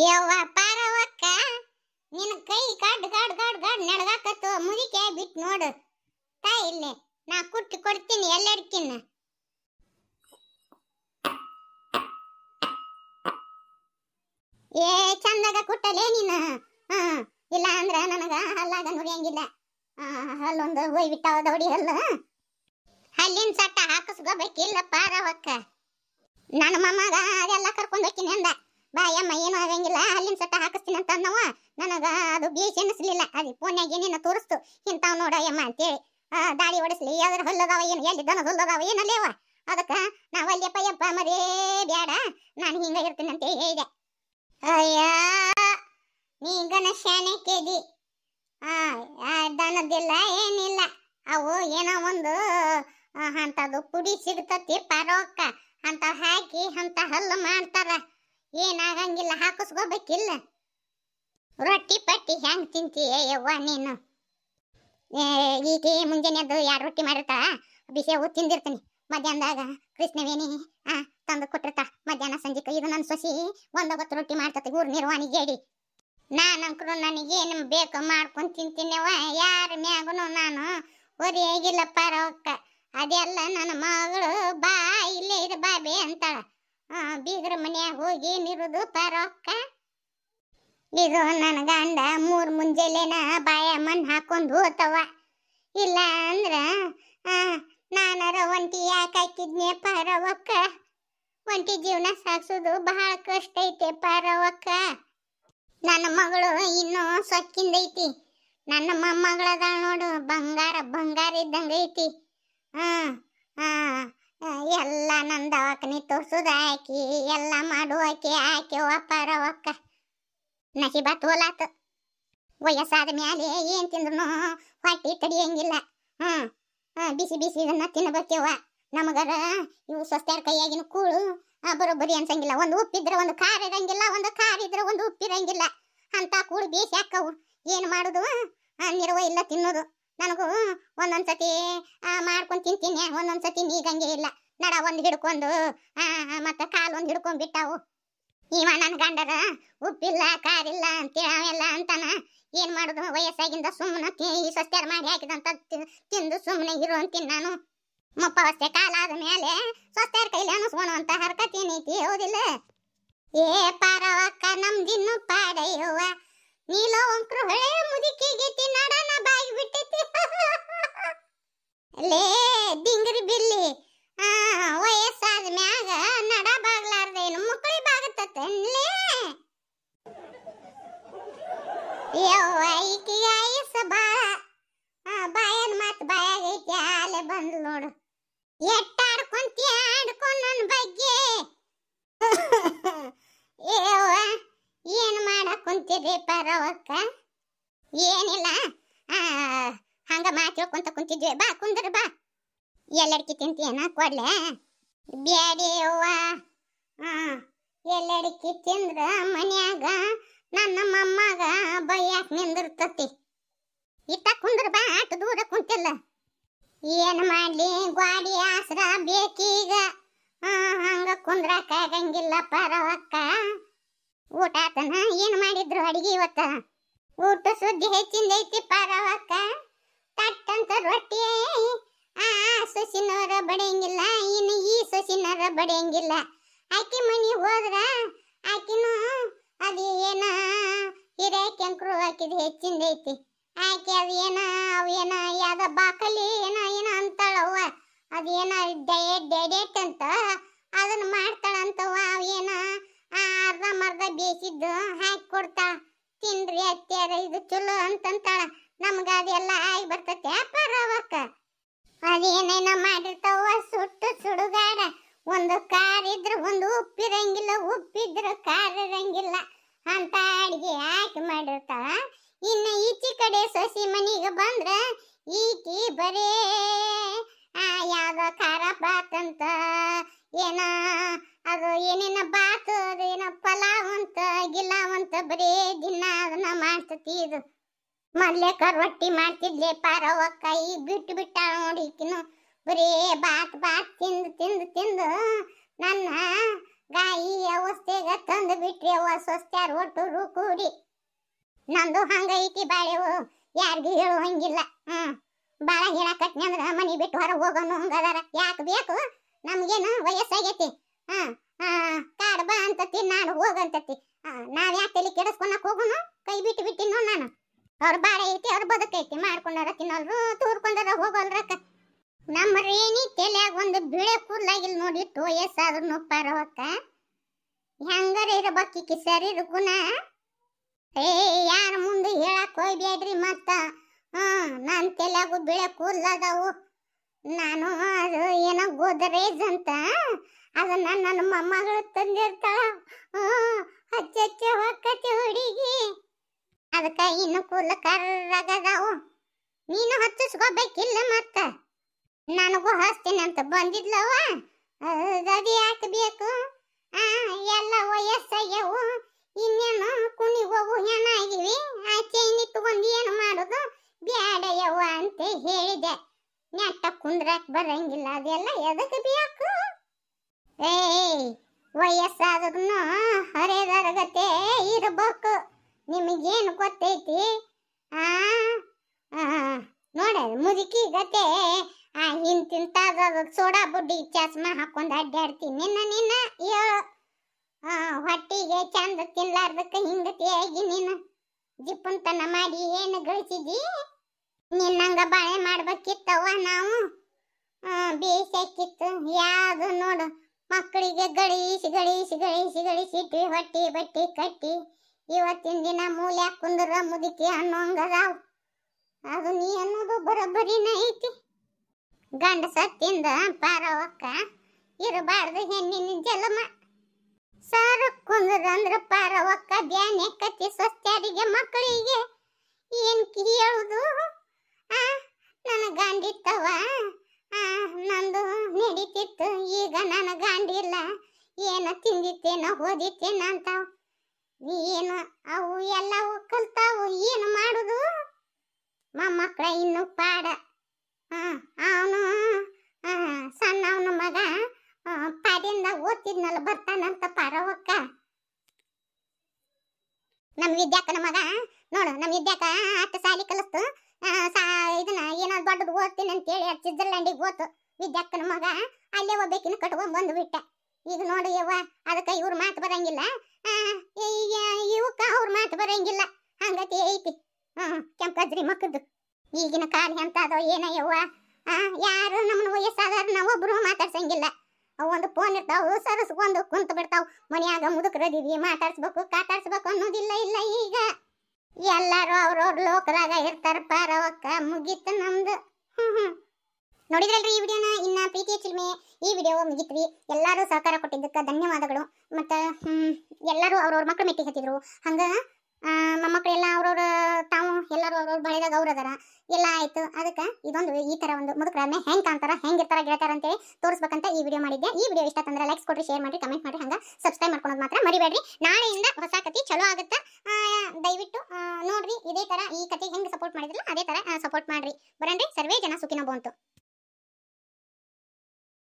ಯವ್ವ ಪಾರವಕ್ಕ ನಿನ್ನ ಕೈ ಗಡ್ ಗಡ್ ಗಡ್ ಗಡ್ ನಡ್ಗಾಕತ್ತು ಮುದಿಕೆ ಬಿಟ್ ನೋಡು ತಾ ಇಲ್ಲಿ ನಾ ಕುಟ್ಟು ಕೊಡ್ತೀನಿ ಎಲ್ಲರಿಕಿನ್ನ ಏ ಚಂದಾಗ ಕೊಟ್ಟಲೇ ನೀನು ಹಾ ಇಲ್ಲ ಅಂದ್ರ ನನಗ ಹಲ್ಲಾಗ ನುಡಿಯಂಗಿಲ್ಲ ಹಲ್ಲೊಂದು ಹೋಯ್ ಬಿಟ್ಟಾವ ದೌಡಿ ಹಲ್ಲ ಹಲ್ಲಿನ ಸಟ್ಟ ಹಾಕಸ್ಕೋಬೇಕಿಲ್ಲ ಪಾರವಕ್ಕ ನನ್ನ ಮಮ್ಮಗ ಅದೆಲ್ಲ ಕರ್ಕೊಂಡು ಹೋಗ್ತೀನಿ ಅಂದ ಬಾಯ್ ಯಮ್ಮ ಏನು ಆಗಂಗಿಲ್ಲ ಅಲ್ಲಿನ ಸಟ್ಟ ಹಾಕಿಸ್ತೀನಿ ಅಂತ ಅನ್ನವ ನನಗ ಅದು ಬೀಚ್ ಎನ್ನಿಸ್ಲಿಲ್ಲ ಅದು ಫೋನ್ಯಾಗ ಏನೇನ ತೋರಿಸ್ತು ಇಂಥವ್ ನೋಡ ಯಮ್ಮ ಅಂತೇಳಿ ದಾಡಿ ಹೊಡಿಸ್ಲಿ ಅದ್ರ ಹುಲ್ಲದಾವ ಏನು ಎಲ್ಲಿ ದನದ ಹುಲ್ಲದಾವ ಏನಲ್ಲೇವ ಅದಕ್ಕೆ ನಾವು ಅಲ್ಲಿಯಪ್ಪ ಯಪ್ಪ ಮರೇ ಬೇಡ ನಾನು ಹಿಂಗ ಇರ್ತೀನಿ ಅಂತ ಹೇಳಿದೆ ಅಯ್ಯ ನೀಗನ ಶಾನೆ ಕೇದಿ ದನದಿಲ್ಲ ಏನಿಲ್ಲ ಅವು ಏನೋ ಒಂದು ಅಂತದು ಪುಡಿ ಸಿಗ್ತತಿ ಪರೋಕ್ಕ ಅಂತ ಹಾಕಿ ಅಂತ ಹಲ್ಲು ಮಾಡ್ತಾರ ಏನಾಗಂಗಿಲ್ಲ ಹಾಕಿಸ್ಕೋಬೇಕಿಲ್ಲ ರೊಟ್ಟಿ ಪಟ್ಟಿ ಹೆಂಗ್ ತಿಂತೀಯ ನೀನು ಈಕೆ ಮುಂಜಾನೆ ಯಾರು ಯಾರು ರೊಟ್ಟಿ ಮಾಡಿರ್ತಾ ಬಿಸಿ ತಿಂದಿರ್ತೀನಿ ಮಧ್ಯಾಹ್ನದಾಗ ಕೃಷ್ಣವೇನಿ ಆ ತಂದು ಕೊಟ್ಟಿರ್ತಾ ಮಧ್ಯಾಹ್ನ ಸಂಜೆಕ ಇದು ನನ್ನ ಸೊಸಿ ಒಂದೊತ್ತು ರೊಟ್ಟಿ ಮಾಡ್ತತಿ ಊರು ನಿರ್ವಹಣೆಗೆ ಹೇಳಿ ನನಗೆ ನನಗೇನು ಬೇಕು ಮಾಡ್ಕೊಂಡು ತಿಂತೀನವ ಯಾರ ಮ್ಯಾಗೂ ನಾನು ಒರಿಯಾಗಿಲ್ಲಪ್ಪ ರೊಕ್ಕ ಅದೆಲ್ಲ ನನ್ನ ಮಗಳು ಬಾ ಇಲ್ಲೇ ಇದು ಬಾಬೇ ಅಂತಾಳೆ ಬೀಗ್ರ ಮನ್ಯಾಗ ಹೋಗಿ ನಿರುದು ಪರೋಕ್ಕ ಇದು ನನ್ನ ಗಂಡ ಮೂರು ಮುಂಜಾನೆನ ಬಾಯ ಹಾಕೊಂಡ್ ಹಾಕೊಂಡು ಹೋತವ ಇಲ್ಲ ಅಂದ್ರ ನಾನರ ಒಂಟಿ ಯಾಕೆ ಹಾಕಿದ್ನೆ ಪರವಕ್ಕ ಒಂಟಿ ಜೀವನ ಸಾಸುದು ಬಹಳ ಕಷ್ಟ ಐತೆ ಪರವಕ್ಕ ನನ್ನ ಮಗಳು ಇನ್ನೂ ಸೊಕ್ಕಿಂದೈತಿ ನನ್ನ ಮೊಮ್ಮಗಳದಾಳ ನೋಡು ಬಂಗಾರ ಬಂಗಾರ ಇದ್ದಂಗೆ ಐತಿ ಹಾಂ ಹಾಂ ಎಲ್ಲ ನನ್ನ ದವಾಖಾನಿ ಎಲ್ಲ ಮಾಡೋಕೆ ಆಕೆ ಪರವಕ್ಕ ಒಕ್ಕ ನಶಿಬ ವಯಸ್ಸಾದ ಮ್ಯಾಲೆ ಏನು ತಿಂದ್ರು ಹೊಟ್ಟಿ ತಡಿಯಂಗಿಲ್ಲ ಹ್ಞೂ ಬಿಸಿ ಬಿಸಿ ಇದನ್ನ ತಿನ್ನಬೇಕೇವ ನಮಗರ ಇವು ಸ್ವಸ್ಥರ ಕೈಯಾಗಿನ ಕೂಳು ಬರೋಬ್ಬರಿ ಅನ್ಸಂಗಿಲ್ಲ ಒಂದು ಉಪ್ಪಿದ್ರೆ ಒಂದು ಖಾರ ಇರಂಗಿಲ್ಲ ಒಂದು ಖಾರ ಇದ್ರೆ ಒಂದು ಉಪ್ಪಿರಂಗಿಲ್ಲ ಅಂತ ಕೂಳು ಬೇಸಿ ಹಾಕವು ಏನು ಮಾಡೋದು ನಿರ್ವ ಇಲ್ಲ ತಿನ್ನೋದು ನನಗೂ ಒಂದೊಂದು ಸತಿ ಮಾಡ್ಕೊಂಡು ತಿಂತೀನಿ ಒಂದೊಂದು ಸತಿ ನೀಗಂಗೆ ಇಲ್ಲ ನಡ ಒಂದು ಹಿಡ್ಕೊಂಡು ಮತ್ತೆ ಕಾಲು ಒಂದು ಹಿಡ್ಕೊಂಡ್ಬಿಟ್ಟಾವು ಇವ ನನ್ನ ಗಂಡರ ಉಪ್ಪಿಲ್ಲ ಕಾರಿಲ್ಲ ಅಂತೇಳಿ ಅವೆಲ್ಲ ಅಂತಾನ ಏನು ಮಾಡೋದು ವಯಸ್ಸಾಗಿಂದ ಸುಮ್ಮನೆ ಈ ಸಸ್ತ್ಯಾರ ಮಾಡಿ ಹಾಕಿದಂತ ತಿಂದು ಸುಮ್ಮನೆ ಇರು ಅಂತೀನಿ ನಾನು ಮುಪ್ಪವಸ್ಥೆ ಕಾಲ ಆದ ಮೇಲೆ ಸ್ವಸ್ಥ್ಯಾರ ಕೈಲಿ ಅನಿಸ್ಕೊಳುವಂತ ಹರಕತಿ ನೀತಿ ಹೌದಿಲ್ಲ ಏ ಪಾರವಕ್ಕ ನಮ್ದಿನ್ನು ಪಾಡೆಯುವ ನೀಲೋ ಒಂಕ್ರು ಹಳೆ ಮುದುಕಿಗೆ ತಿನ್ನಡನ ಬಾಯಿ ಲೇ ದಿಂಗರಿ ಬಿಲ್ಲಿ ವಯಸ್ಸಾದ ಮ್ಯಾಗ ನಡ ಬಾಗ್ಲಾರ್ದೇನು ಮುಕ್ಕಳಿ ಬಾಗತ್ತತೆ ಲೇ ಯವ್ವ ಈಕಿ ಆಯಸ್ಸ ಬಾಳ ಬಾಯನ್ ಮಾತು ಬಾಯಾಗ ಬಂದ್ ಆಲೆ ನೋಡು ಎಟ್ಟಾಡ್ಕೊಂತಿ ಆಡ್ಕೊಂಡ್ ನನ್ನ ಬಗ್ಗೆ ಏವ ಏನು ಮಾಡಕ್ ಕುಂತೀರಿ ಪರವಕ್ಕ ಏನಿಲ್ಲ ಹಂಗ ಮಾತು ಹೇಳ್ಕೊಂತ ಕುಂತಿದ್ವಿ ಬಾ ಕುಂದ್ರ ಬಾ ಎಲ್ಲಡ್ಕಿ ತಿಂತೀಯನ ಕೊಡ್ಲೆ ಬ್ಯಾಡಿ ಅವ್ವ ಎಲ್ಲಡಿಕೆ ತಿಂದ್ರ ಮನ್ಯಾಗ ನನ್ನ ಮಮ್ಮಗ ಬೈಯಾಕ ನಿಂದಿರ್ತತಿ ಇತ್ತ ಕುಂದ್ರ ಬಾ ಆಟ ದೂರ ಕುಂತಿಲ್ಲ ಏನ್ ಮಾಡ್ಲಿ ಗ್ವಾಡಿ ಆಸರ ಬೇಕೀಗ ಹಂಗ ಕುಂದ್ರಾಕ ಆಗಂಗಿಲ್ಲ ಪರವಕ್ಕ ಊಟ ಆತನ ಏನ್ ಮಾಡಿದ್ರು ಅಡಿಗೆ ಇವತ್ತ ಊಟ ಸುದ್ದಿ ಹೆಚ್ಚಿಂದೈತಿ ಪರವಕ್ಕ ತಟ್ಟಂತ ರೊಟ್ಟಿ ಆ ಸೊಸಿನವರ ಬಡಿಯಂಗಿಲ್ಲ ಇನ್ನು ಈ ಸೊಸಿನವರ ಬಡಿಯಂಗಿಲ್ಲ ಆಕಿ ಮನಿ ಹೋದ್ರ ಆಕಿನೂ ಅದು ಏನ ಹಿರೇಕೆಂಕ್ರು ಆಕಿದ ಹೆಚ್ಚಿಂದ ಐತಿ ಆಕೆ ಅದು ಏನ ಅವು ಏನ ಯಾವ್ದ ಬಾಕಲಿ ಏನ ಏನ ಅಂತಾಳವ್ವ ಅದು ಏನ ಡಯಟ್ ಡಯಟ್ ಅಂತ ಅದನ್ನ ಮಾಡ್ತಾಳಂತವ್ವ ಅವು ಏನ ಅರ್ಧ ಮರ್ಧ ಬೇಯಿಸಿದ್ದು ಹಾಕಿ ಕೊಡ್ತಾಳ ತಿನ್ರಿ ಅತ್ಯಾರ ಇದು ಚಲೋ ಅಂತಂತಾಳ ನಮ್ಗ ಅದೆಲ್ಲ ಆಗಿ ಬರ್ತತೆ ಪರವಕ್ಕ ಅದೇನೇನ ಮಾಡಿರ್ತಾವ ಸುಟ್ಟು ಸುಡುಗಾಡ ಒಂದು ಕಾರ್ ಇದ್ರ ಒಂದು ಉಪ್ಪಿರಂಗಿಲ್ಲ ಉಪ್ಪಿದ್ರ ಕಾರ್ ಇರಂಗಿಲ್ಲ ಅಂತ ಅಡಿಗೆ ಹಾಕಿ ಮಾಡಿರ್ತಾಳ ಇನ್ನು ಈಚೆ ಕಡೆ ಸೊಸಿ ಮನೆಗೆ ಬಂದ್ರ ಈಕಿ ಬರೇ ಆ ಯಾವ್ದೋ ಖಾರ ಅಂತ ಏನ ಅದು ಏನೇನ ಬಾತು ಅದು ಏನೋ ಪಲಾವ್ ಅಂತ ಗಿಲಾವ್ ಅಂತ ಬರೇ ದಿನ ಅದನ್ನ ಮಾಡ್ತತಿ ಇದು ಮೊದ್ಲೇಕ ರೊಟ್ಟಿ ಮಾಡ್ತಿದ್ಲೆ ಪಾರವ್ವ ಕೈ ಬಿಟ್ಟು ಬಿಟ್ಟ ನೋಡಿಕಿನು ಬರೀ ಬಾತ್ ಬಾತ್ ತಿಂದು ತಿಂದು ತಿಂದು ನನ್ನ ಗಾಯಿ ಅವಸ್ಥೆಗ ತಂದು ಬಿಟ್ರಿ ಅವ್ವ ಸ್ವಸ್ತ್ಯಾರ ಒಟ್ಟು ಕೂಡಿ ನಂದು ಹಂಗೈತಿ ಬಾಳೆವು ಯಾರಿಗೂ ಹಂಗಿಲ್ಲ ಹ್ಮ್ ಬಾಳ ಹೇಳಕಟ್ನಿ ಅಂದ್ರ ಮನಿ ಬಿಟ್ಟು ಹೊರಗೆ ಹೋಗೋನು ಹಂಗದಾರ ಯಾಕೆ ಬೇಕು ನಮ್ಗೇನು ವಯಸ್ಸಾಗೈತಿ ಹಾ ಕಾಡ್ ಬಾ ಅಂತತಿ ನಾನು ಹೋಗಂತತಿ ನಾವ್ ಯಾಕೆ ತಲೆ ಕೆಡಿಸ್ಕೊಳಕ್ ಹೋಗೋನು ಕೈ ಬಿಟ್ಟು ಬಿಟ್ಟಿನೋ ನಾನು ಅವ್ರ ಬಾಳೆ ಐತಿ ಅವ್ರ ಬದುಕೈತಿ ಮಾಡ್ಕೊಂಡಾರ ತಿನ್ನಲ್ರು ತೂರ್ಕೊಂಡಾರ ನಮ್ಮ ರೇಣಿ ತಲೆಯಾಗ ಒಂದು ಬಿಳೆ ಕೂದಲಾಗಿಲ್ಲ ನೋಡಿ ಟೋ ಎಸ್ಸಾದ್ರು ನೋಪಾರ ಹೊಕ್ಕ ಹೆಂಗಾರ ಇರಬೇಕಿಕ್ಕಿ ಸರಿ ಗುಣ ಏ ಯಾರ ಮುಂದೆ ಹೇಳಕ್ ಹೋಗ್ಬೇಡ್ರಿ ಮತ್ತ ಹ್ಮ್ ನನ್ನ ತೆಲ್ಯಾಗು ಬಿಳೆ ಕೂದಲದಾವು ನಾನು ಅದು ಏನೋ ಗೋದರೇಜ್ ಅಂತ ಅದನ್ನ ನನ್ನ ಮೊಮ್ಮಗಳು ತಂದಿರ್ತಾಳ ಹ್ಞೂ ಹಚ್ಚ ಹಚ್ಚ ಹುಡುಗಿ ಅದಕ್ಕ ಇನ್ನು ಕೂದಲ ಕರ್ರಗದಾವು ನೀನು ಹಚ್ಚಿಸ್ಕೋಬೇಕಿಲ್ಲ ಮತ್ತ ನನಗೂ ಹಚ್ತೀನಿ ಅಂತ ಬಂದಿದ್ಲವ ಅದು ಯಾಕೆ ಬೇಕು ಆ ಎಲ್ಲ ವಯಸ್ಸಾಗ್ಯವು ಇನ್ನೇನು ಕುಣಿಗೋವು ಏನಾಗಿವಿ ಆ ಚೈನಿ ತಗೊಂಡು ಏನು ಮಾಡೋದು ಬ್ಯಾಡಯ್ಯವ ಅಂತ ಹೇಳಿದೆ ನೆಟ್ಟ ಕುಂದ್ರಾಕ್ ಬರಂಗಿಲ್ಲ ಅದೆಲ್ಲ ಎದಕ್ಕೆ ಬೇಕು ಏಯ್ ವಯಸ್ಸಾದ್ರೂ ಹರೇದರಗತೆ ಇರಬೇಕು ನಿಮಗೇನು ಗೊತ್ತೈತಿ ಆ ನೋಡ ಮುದುಕಿ ಗತೆ ಆ ಹಿಂತಿನ್ ತಾಜಾದ ಸೋಡಾ ಬುಡ್ಡಿ ಚಸ್ಮಾ ಹಾಕೊಂಡು ಅಡ್ಡಾಡ್ತೀನಿ ನಿನ್ನ ನಿನ್ನ ಹೊಟ್ಟಿಗೆ ಚಂದ ಹಿಂಗ ಹಿಂಗತಿಯಾಗಿ ನೀನು ಜಿಪ್ಪಂತನ ಮಾಡಿ ಏನು ಗಳಿಸಿದಿ ನಿನ್ನಂಗ ಬಾಳೆ ಮಾಡ್ಬೇಕಿತ್ತವ ನಾವು ಬೇಸಾಕಿತ್ತು ಯಾವುದು ನೋಡು ಮಕ್ಕಳಿಗೆ ಗಳಿಸಿ ಗಳಿಸಿ ಗಳಿಸಿ ಗಳಿಸಿ ಹೊಟ್ಟಿ ಬಟ್ಟಿ ಕಟ್ಟಿ ಇವತ್ತಿನ ದಿನ ಮೂಲ್ಯಾಗ ಕುಂದ್ರ ಮುದುಕಿ ಅನ್ನೋಂಗದಾವ್ ಅದು ನೀ ಅನ್ನೋದು ಬರೋಬ್ಬರಿನ ಐತಿ ಗಂಡ ಸತ್ತಿಂದ ಪಾರವಕ್ಕ ಇರಬಾರ್ದು ಹೆಣ್ಣಿನ ಜಲಮ ಸಾರ ಕುಂದ್ರಂದ್ರ ಪಾರವಕ್ಕ ಬ್ಯಾನೆ ಕತ್ತಿ ಸೊಸ್ತ್ಯಾರಿಗೆ ಮಕ್ಕಳಿಗೆ ಏನ್ ಕಿರಿಯಳುದು ಆ ನನ್ನ ಗಂಡಿತ್ತವ ಆ ನಂದು ನಡೀತಿತ್ತು ಈಗ ನನ್ನ ಗಂಡಿಲ್ಲ ಏನ ತಿಂದಿತ್ತೇನೋ ಓದಿತ್ತೇನೋ ಅಂತಾವ ಏನು ಅವು ಎಲ್ಲವು ಕಲ್ತಾವು ಏನು ಮಾಡುದು ಮೊಮ್ಮಕ್ಕಳ ಇನ್ನು ಪಾಡ ಅವನು ಸಣ್ಣ ಅವನ ಮಗ ಪಾಡಿಂದ ಓದ್ತಿದ್ನಲ್ಲ ಬರ್ತಾನಂತ ಪಾರವಕ್ಕ ನಮ್ಮ ವಿದ್ಯಾಕನ ಮಗ ನೋಡು ನಮ್ಮ ವಿದ್ಯಾಕ ಅಟ್ಟ ಸಾಲಿ ಕಲಿಸ್ತು ಇದನ್ನ ಏನೋ ದೊಡ್ಡದು ಓದ್ತೀನಿ ಹೇಳಿ ಸ್ವಿಟ್ಜರ್ಲ್ಯಾಂಡಿಗೆ ಓದ್ತು ವಿದ್ಯಾಕ್ಕನ ಮಗ ಅಲ್ಲೇ ಒಬ್ಬೇಕಿನ ಕಟ್ಕೊಂಡ್ ಬಂದು ಬಿಟ್ಟೆ ಈಗ ನೋಡಿ ಯವ್ವ ಅದಕ್ಕೆ ಇವ್ರ ಮಾತು ಬರಂಗಿಲ್ಲ ಇವಕ್ಕ ಅವ್ರ ಮಾತು ಬರಂಗಿಲ್ಲ ಹಂಗತಿ ಐತಿ ಹ್ಮ್ ಕೆಂಪಜ್ರಿ ಮಕ್ಕದ್ದು ಈಗಿನ ಕಾಲ ಎಂತದೋ ಏನಯ್ಯವ್ವ ಯಾರು ನಮ್ಮನ್ನ ವಯಸ್ಸಾದವ್ರು ನಾವು ಒಬ್ರು ಮಾತಾಡ್ಸಂಗಿಲ್ಲ ಅವ ಒಂದು ಫೋನ್ ಇರ್ತಾವು ಸರಸ್ಕೊಂಡು ಕುಂತ ಬಿಡ್ತಾವ ಮನೆಯಾಗ ಮುದುಕರದಿವಿ ಮಾತಾಡ್ಸ್ಬೇಕು ಕಾತಾಡ್ಸ್ಬೇಕು ಅನ್ನೋದಿಲ್ಲ ಇಲ್ಲ ಈಗ ಎಲ್ಲರೂ ಅವ್ರವ್ರ ಲೋಕದಾಗ ಇರ್ತಾರಪ್ಪ ರವಕ್ಕ ಮುಗೀತು ನಮ್ದು ಹ್ಮ್ ಹ್ಮ್ ನೋಡಿದ್ರಲ್ರಿ ಈ ವಿಡಿಯೋನ ಈ ವಿಡಿಯೋ ಮುಗಿತ್ವಿ ಎಲ್ಲರೂ ಸಹಕಾರ ಕೊಟ್ಟಿದ್ದಕ್ಕೆ ಧನ್ಯವಾದಗಳು ಮತ್ತು ಎಲ್ಲರೂ ಅವ್ರವ್ರ ಮಕ್ಕಳು ಮೆಟ್ಟಿಗೆ ಹತ್ತಿದ್ರು ಹಂಗೆ ಮೊಮ್ಮಕ್ಕಳೆಲ್ಲ ಅವ್ರವ್ರ ತಾವು ಎಲ್ಲರೂ ಅವ್ರವ್ರ ಬಳಿಗ ಅವ್ರು ಅದಾರ ಎಲ್ಲ ಆಯಿತು ಅದಕ್ಕೆ ಇದೊಂದು ಈ ತರ ಒಂದು ಮುದುಕರನ್ನೇ ಹೆಂಗೆ ಕಾಣ್ತಾರ ಹೆಂಗಿರ್ತಾರ ಗೆಳತಾರ ಅಂತೇಳಿ ತೋರಿಸ್ಬೇಕಂತ ಈ ವಿಡಿಯೋ ಮಾಡಿದ್ದೆ ಈ ವಿಡಿಯೋ ಇಷ್ಟ ತಂದ್ರೆ ಲೈಕ್ಸ್ ಕೊಡ್ರಿ ಶೇರ್ ಮಾಡಿ ಕಮೆಂಟ್ ಮಾಡಿ ಹಂಗೆ ಸಬ್ಸ್ಕ್ರೈಬ್ ಮಾಡ್ಕೊಳೋದು ಮಾತ್ರ ಮರಿಬೇಡ್ರಿ ನಾಳೆಯಿಂದ ಹೊಸ ಕತೆ ಚಲೋ ಆಗುತ್ತೆ ದಯವಿಟ್ಟು ನೋಡ್ರಿ ಇದೇ ತರ ಈ ಕತೆ ಹೆಂಗೆ ಸಪೋರ್ಟ್ ಮಾಡಿದ್ರಲ್ಲ ಅದೇ ತರ ಸಪೋರ್ಟ್ ಮಾಡಿರಿ ಬರನ್ರಿ ಸರ್ವೇ ಜನ ಸುಖಿನ ಬಂತು